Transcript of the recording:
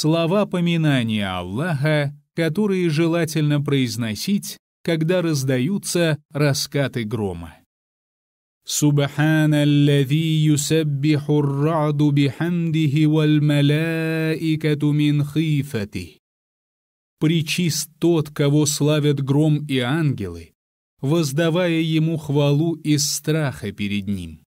Слова поминания Аллаха, которые желательно произносить, когда раздаются раскаты грома. سبحان الذي يسبح الرعد بحمده والملائكة من хифати. Причист тот, кого славят гром и ангелы, воздавая ему хвалу из страха перед ним.